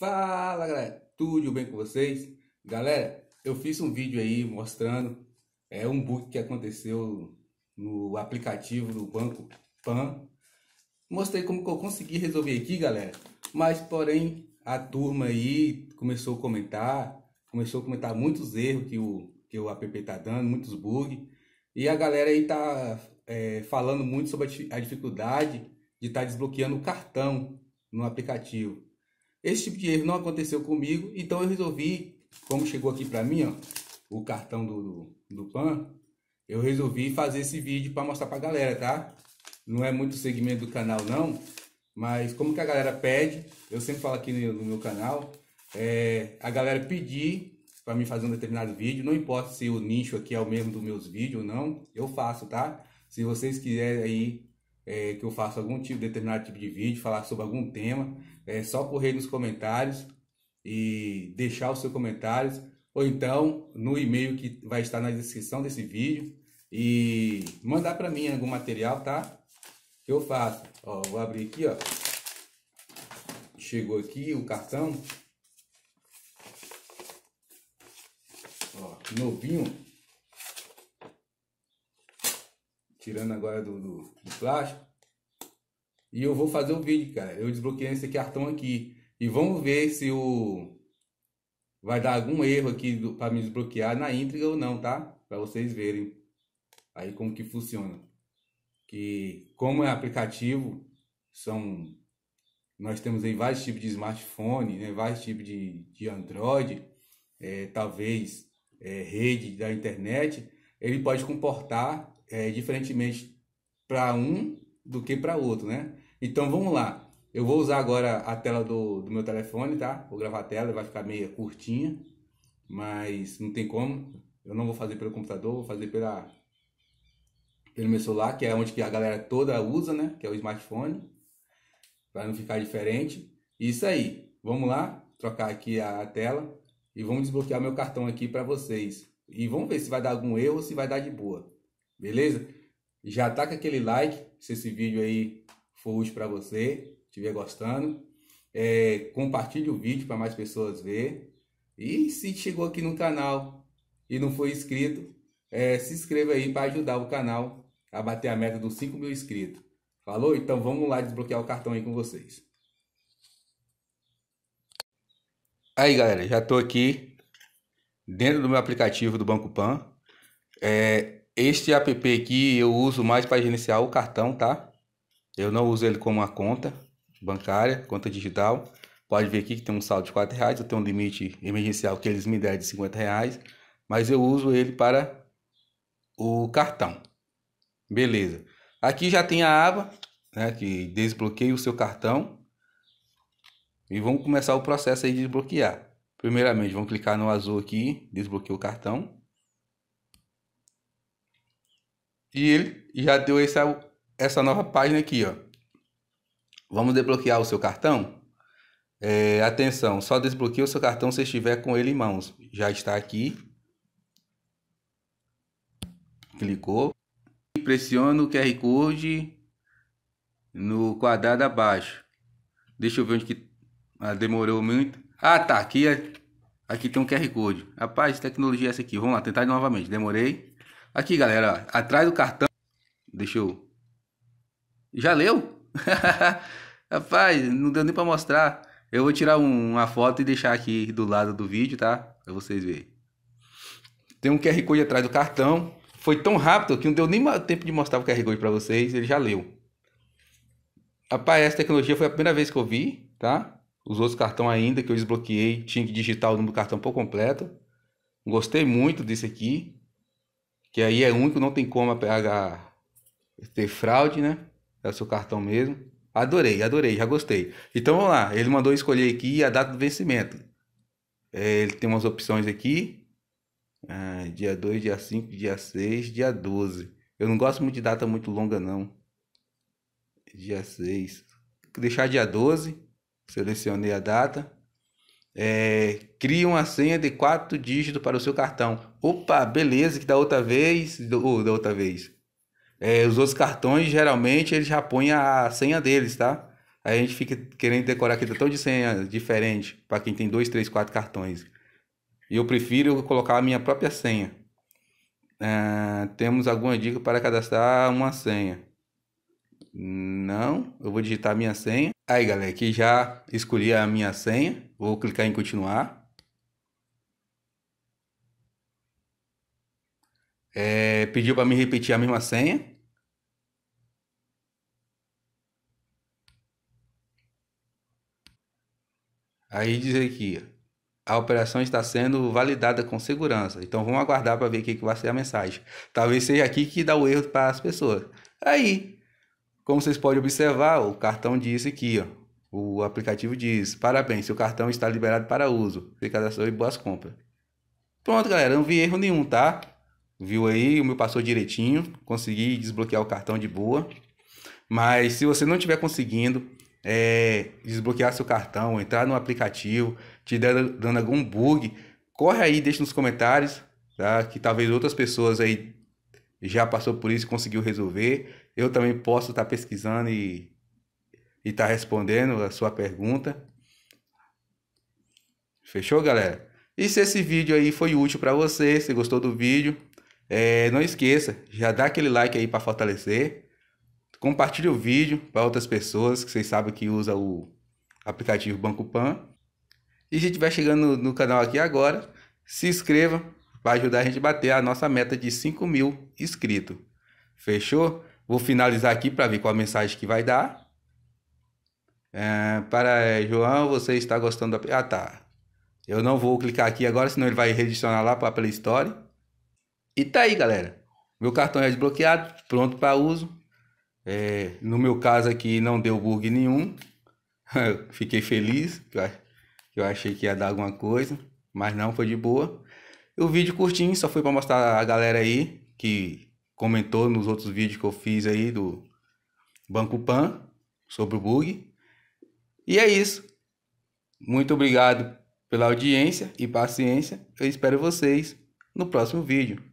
Fala galera, tudo bem com vocês? Galera, eu fiz um vídeo aí mostrando é, um bug que aconteceu no aplicativo do Banco Pan. Mostrei como que eu consegui resolver aqui, galera. Mas, porém, a turma aí começou a comentar, começou a comentar muitos erros que o, que o app tá dando, muitos bugs. E a galera aí tá é, falando muito sobre a dificuldade de estar tá desbloqueando o cartão no aplicativo. Esse tipo de erro não aconteceu comigo, então eu resolvi, como chegou aqui para mim, ó, o cartão do, do, do PAN, eu resolvi fazer esse vídeo para mostrar para a galera, tá? Não é muito segmento do canal não, mas como que a galera pede, eu sempre falo aqui no, no meu canal, é, a galera pedir para mim fazer um determinado vídeo, não importa se o nicho aqui é o mesmo dos meus vídeos ou não, eu faço, tá? Se vocês quiserem aí é, que eu faça algum tipo, determinado tipo de vídeo, falar sobre algum tema, é só correr nos comentários e deixar os seus comentários, ou então no e-mail que vai estar na descrição desse vídeo e mandar para mim algum material, tá? Que eu faço. Ó, vou abrir aqui, ó. Chegou aqui o cartão. Ó, novinho. tirando agora do, do, do plástico. E eu vou fazer o vídeo, cara. Eu desbloqueei esse cartão aqui. E vamos ver se o vai dar algum erro aqui para me desbloquear na íntegra ou não, tá? Para vocês verem aí como que funciona. Que como é aplicativo, são nós temos aí vários tipos de smartphone, né? vários tipos de, de Android, é, talvez é, rede da internet ele pode comportar é, diferentemente para um do que para outro, né? Então vamos lá. Eu vou usar agora a tela do, do meu telefone, tá? Vou gravar a tela, vai ficar meio curtinha, mas não tem como. Eu não vou fazer pelo computador, vou fazer pela, pelo meu celular, que é onde que a galera toda usa, né? Que é o smartphone, para não ficar diferente. Isso aí. Vamos lá, trocar aqui a tela e vamos desbloquear meu cartão aqui para vocês. E vamos ver se vai dar algum erro ou se vai dar de boa. Beleza? Já ataca tá aquele like se esse vídeo aí for útil para você, estiver gostando. É, compartilhe o vídeo para mais pessoas verem. E se chegou aqui no canal e não foi inscrito, é, se inscreva aí para ajudar o canal a bater a meta dos 5 mil inscritos. Falou? Então vamos lá desbloquear o cartão aí com vocês. Aí galera, já tô aqui dentro do meu aplicativo do Banco Pan. É, este app aqui eu uso mais para gerenciar o cartão, tá? Eu não uso ele como uma conta bancária, conta digital. Pode ver aqui que tem um saldo de 4 reais, eu tenho um limite emergencial que eles me deram de 50 reais, mas eu uso ele para o cartão. Beleza. Aqui já tem a aba, né, que desbloqueia o seu cartão. E vamos começar o processo aí de desbloquear. Primeiramente, vamos clicar no azul aqui, desbloqueou o cartão. E ele já deu essa, essa nova página aqui, ó. Vamos desbloquear o seu cartão? É, atenção, só desbloqueia o seu cartão se estiver com ele em mãos. Já está aqui. Clicou. Pressiona o QR Code no quadrado abaixo. Deixa eu ver onde que ah, demorou muito. Ah, tá. Aqui, é, aqui tem um QR Code. Rapaz, tecnologia é essa aqui. Vamos lá, tentar novamente. Demorei. Aqui, galera. Ó, atrás do cartão. Deixa eu... Já leu? Rapaz, não deu nem pra mostrar. Eu vou tirar um, uma foto e deixar aqui do lado do vídeo, tá? Pra vocês verem. Tem um QR Code atrás do cartão. Foi tão rápido que não deu nem tempo de mostrar o QR Code pra vocês. Ele já leu. Rapaz, essa tecnologia foi a primeira vez que eu vi, tá? Os outros cartões ainda que eu desbloqueei, tinha que digitar o número do cartão por completo. Gostei muito desse aqui, que aí é único, não tem como pegar, ter fraude, né? É o seu cartão mesmo. Adorei, adorei, já gostei. Então vamos lá, ele mandou escolher aqui a data do vencimento. É, ele tem umas opções aqui: ah, dia 2, dia 5, dia 6, dia 12. Eu não gosto muito de data muito longa, não. Dia 6. Deixar dia 12 Selecionei a data. É, cria uma senha de quatro dígitos para o seu cartão. Opa, beleza, que da outra vez. Do, da outra vez. É, os outros cartões, geralmente, eles já põem a senha deles, tá? Aí a gente fica querendo decorar aqui tá tão de senha diferente para quem tem dois, três, quatro cartões. E eu prefiro colocar a minha própria senha. É, temos alguma dica para cadastrar uma senha. Não, eu vou digitar minha senha. Aí, galera, aqui já escolhi a minha senha. Vou clicar em continuar. É, pediu para me repetir a mesma senha. Aí diz aqui, a operação está sendo validada com segurança. Então vamos aguardar para ver o que, que vai ser a mensagem. Talvez seja aqui que dá o erro para as pessoas. Aí, como vocês podem observar, o cartão disse aqui, ó, o aplicativo diz: parabéns, seu cartão está liberado para uso. Se cadastrou e boas compras. Pronto, galera, não vi erro nenhum, tá? Viu aí, o meu passou direitinho, consegui desbloquear o cartão de boa. Mas se você não estiver conseguindo é, desbloquear seu cartão, entrar no aplicativo, te dando, dando algum bug, corre aí, deixa nos comentários, tá? Que talvez outras pessoas aí já passou por isso, conseguiu resolver. Eu também posso estar tá pesquisando e estar tá respondendo a sua pergunta. Fechou, galera? E se esse vídeo aí foi útil para você, se gostou do vídeo, é, não esqueça, já dá aquele like aí para fortalecer. Compartilhe o vídeo para outras pessoas que vocês sabem que usa o aplicativo Banco Pan. E se estiver chegando no canal aqui agora, se inscreva vai ajudar a gente a bater a nossa meta de 5 mil inscritos. Fechou? Vou finalizar aqui para ver qual a mensagem que vai dar. É, para é, João, você está gostando da. Ah, tá. Eu não vou clicar aqui agora, senão ele vai redicionar lá para a Play Store. E tá aí, galera. Meu cartão é desbloqueado, pronto para uso. É, no meu caso aqui não deu bug nenhum. Fiquei feliz, que eu achei que ia dar alguma coisa, mas não foi de boa o vídeo curtinho, só foi para mostrar a galera aí que comentou nos outros vídeos que eu fiz aí do Banco Pan sobre o bug. E é isso. Muito obrigado pela audiência e paciência. Eu espero vocês no próximo vídeo.